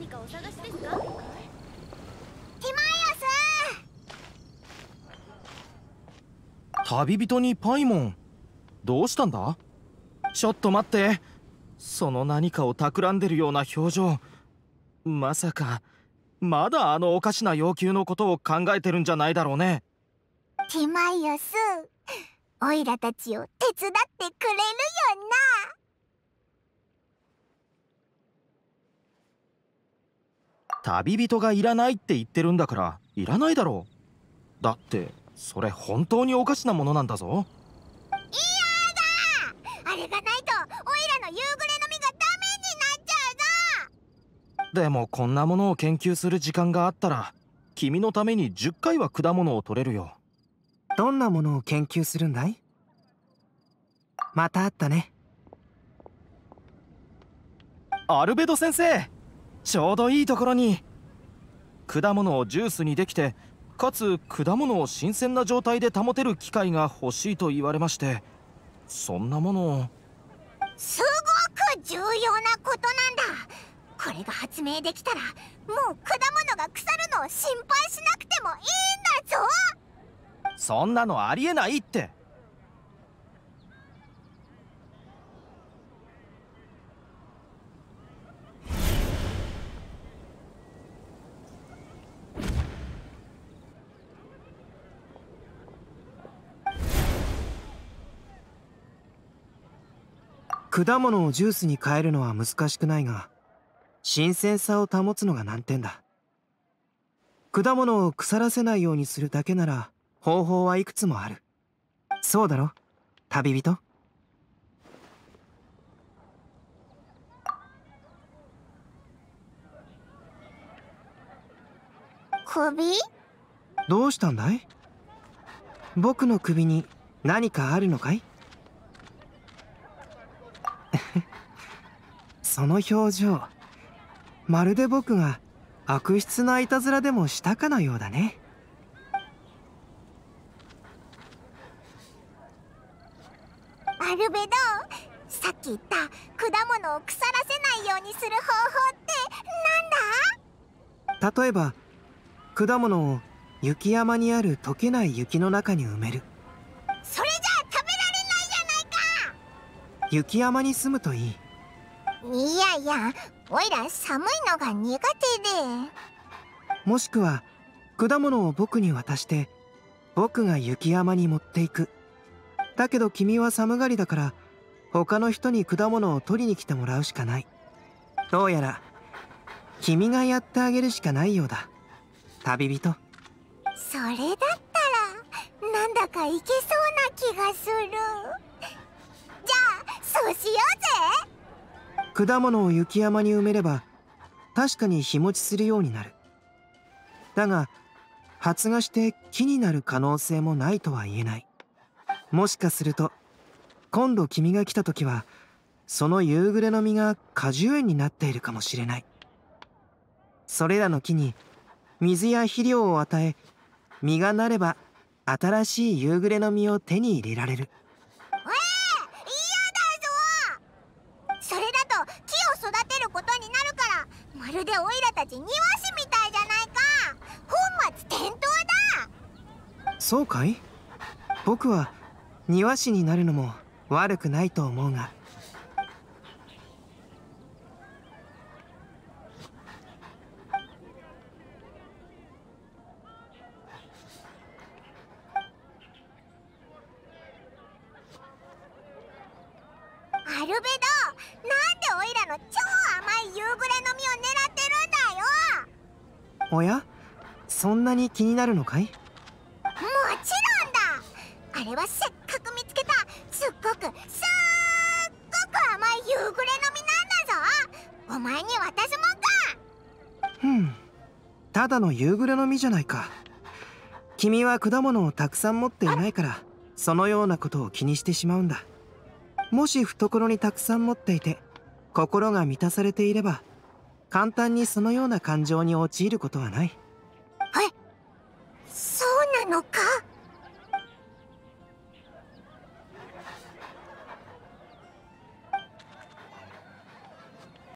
何かお探しですかティマイオス旅人にパイモンどうしたんだちょっと待ってその何かを企んでるような表情まさかまだあのおかしな要求のことを考えてるんじゃないだろうねティマイオスオイラたちを手伝ってくれるよな旅人がいらないって言ってるんだからいらないだろうだってそれ本当におかしなものなんだぞいやだあれがないとオイラの夕暮れの実がダメになっちゃうぞでもこんなものを研究する時間があったら君のために10回は果物を取れるよどんなものを研究するんだいまた会ったねアルベド先生ちょうどいいところに果物をジュースにできてかつ果物を新鮮な状態で保てる機械が欲しいと言われましてそんなものすごく重要なことなんだこれが発明できたらもう果物が腐るのを心配しなくてもいいんだぞそんなのありえないって果物をジュースに変えるのは難しくないが新鮮さを保つのが難点だ果物を腐らせないようにするだけなら方法はいくつもあるそうだろ旅人首どうしたんだい僕の首に何かあるのかいその表情まるで僕が悪質ないたずらでもしたかのようだねアルベドさっき言った果物を腐らせないようにする方法ってなんだ例えば果物を雪山にある溶けない雪の中に埋めるそれじゃ食べられないじゃないか雪山に住むといいいやいやおいら寒いのが苦手でもしくは果物を僕に渡して僕が雪山に持っていくだけど君は寒がりだから他の人に果物を取りに来てもらうしかないどうやら君がやってあげるしかないようだ旅人それだったらなんだかいけそうな気がするじゃあそうしようぜ果物を雪山に埋めれば確かに日持ちするようになるだが発芽して木になる可能性もないとは言えないもしかすると今度君が来た時はその夕暮れの実が果樹園になっているかもしれないそれらの木に水や肥料を与え実がなれば新しい夕暮れの実を手に入れられる。まるでオイラたち庭師みたいじゃないか本末転倒だそうかい僕は庭師になるのも悪くないと思うがアルベド何おやそんなに気になるのかいもちろんだあれはせっかく見つけたすっごくすっごく甘い夕暮れの実なんだぞお前に渡すもんかうんただの夕暮れの実じゃないか君は果物をたくさん持っていないからそのようなことを気にしてしまうんだもし懐にたくさん持っていて心が満たされていれば簡単にそのような感情に陥ることはないえそうなのか